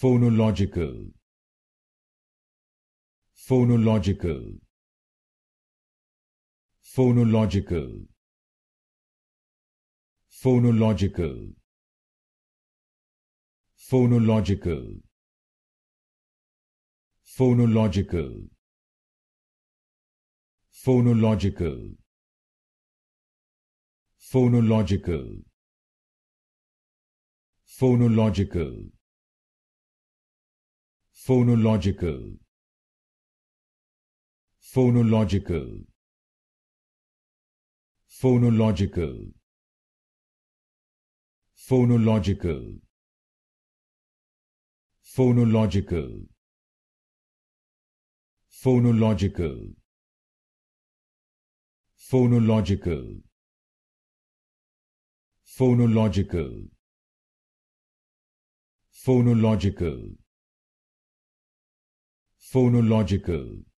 phonological phonological phonological phonological phonological phonological phonological phonological phonological phonological phonological phonological phonological phonological phonological phonological phonological phonological phonological